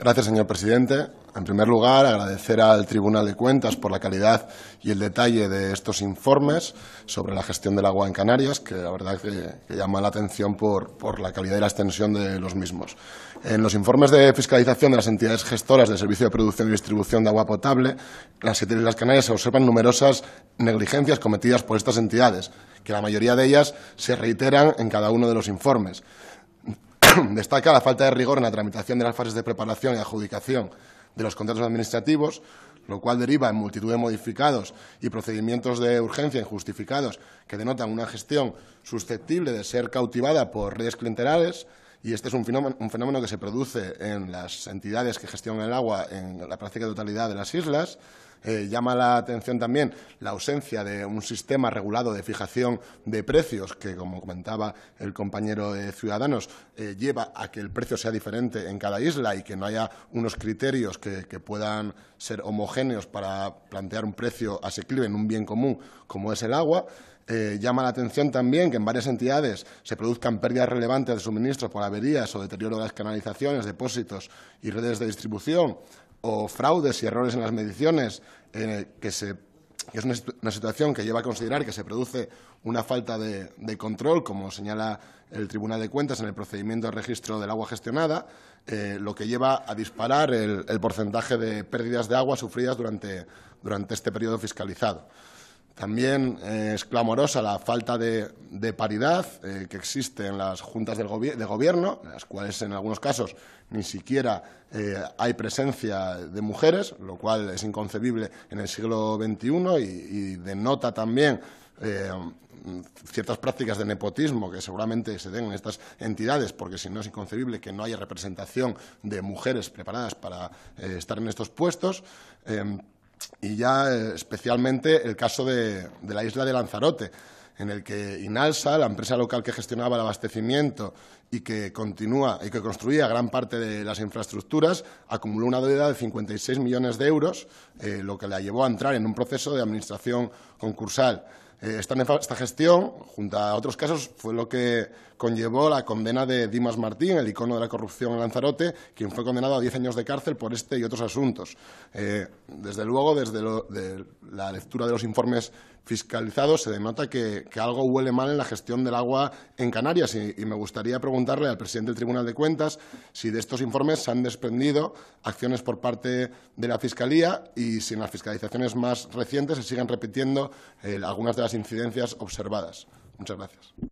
Gracias, señor presidente. En primer lugar, agradecer al Tribunal de Cuentas por la calidad y el detalle de estos informes sobre la gestión del agua en Canarias, que la verdad que, llama la atención por, la calidad y la extensión de los mismos. En los informes de fiscalización de las entidades gestoras del Servicio de Producción y Distribución de Agua Potable, las siete Islas Canarias se observan numerosas negligencias cometidas por estas entidades, que la mayoría de ellas se reiteran en cada uno de los informes. Destaca la falta de rigor en la tramitación de las fases de preparación y adjudicación de los contratos administrativos, lo cual deriva en multitud de modificados y procedimientos de urgencia injustificados que denotan una gestión susceptible de ser cautivada por redes clientelares, y este es un fenómeno, un fenómeno que se produce en las entidades que gestionan el agua en la práctica totalidad de las islas, eh, llama la atención también la ausencia de un sistema regulado de fijación de precios que, como comentaba el compañero de Ciudadanos, eh, lleva a que el precio sea diferente en cada isla y que no haya unos criterios que, puedan ser homogéneos para plantear un precio asequible en un bien común como es el agua. Eh, llama la atención también que en varias entidades se produzcan pérdidas relevantes de suministros por averías o deterioro de las canalizaciones, depósitos y redes de distribución, o fraudes y errores en las mediciones, que, es una, situación que lleva a considerar que se produce una falta de, control, como señala el Tribunal de Cuentas en el procedimiento de registro del agua gestionada, eh, lo que lleva a disparar el, porcentaje de pérdidas de agua sufridas durante este periodo fiscalizado. También eh, es clamorosa la falta de, paridad eh, que existe en las juntas del de gobierno, en las cuales en algunos casos ni siquiera eh, hay presencia de mujeres, lo cual es inconcebible en el siglo XXI y denota también ciertas prácticas de nepotismo que seguramente se den en estas entidades, porque si no es inconcebible que no haya representación de mujeres preparadas para estar en estos puestos y ya eh, especialmente el caso de, la isla de Lanzarote, en el que Inalsa, la empresa local que gestionaba el abastecimiento y que continúa y que construía gran parte de las infraestructuras, acumuló una deuda de 56 millones de euros, eh, lo que la llevó a entrar en un proceso de administración concursal. Eh, esta gestión, junto a otros casos, fue lo que conllevó la condena de Dimas Martín, el icono de la corrupción en Lanzarote, quien fue condenado a 10 años de cárcel por este y otros asuntos. Eh, desde luego, desde de la lectura de los informes fiscalizados, se denota que, algo huele mal en la gestión del agua en Canarias y, me gustaría preguntarle al presidente del Tribunal de Cuentas si de estos informes se han desprendido acciones por parte de la Fiscalía y si en las fiscalizaciones más recientes se siguen repitiendo eh, algunas de las las incidencias observadas. Muchas gracias.